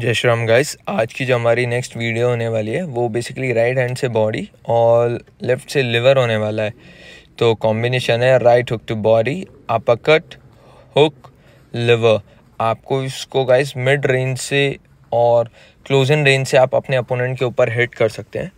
जय श्राम गाइस आज की जो हमारी नेक्स्ट वीडियो होने वाली है वो बेसिकली राइट हैंड से बॉडी और लेफ्ट से लिवर होने वाला है तो कॉम्बिनेशन है right hook to body uppercut hook liver आपको इसको गाइस मिड रेंज से और इन रेंज से आप अपने अपोनेंट के ऊपर हिट कर सकते हैं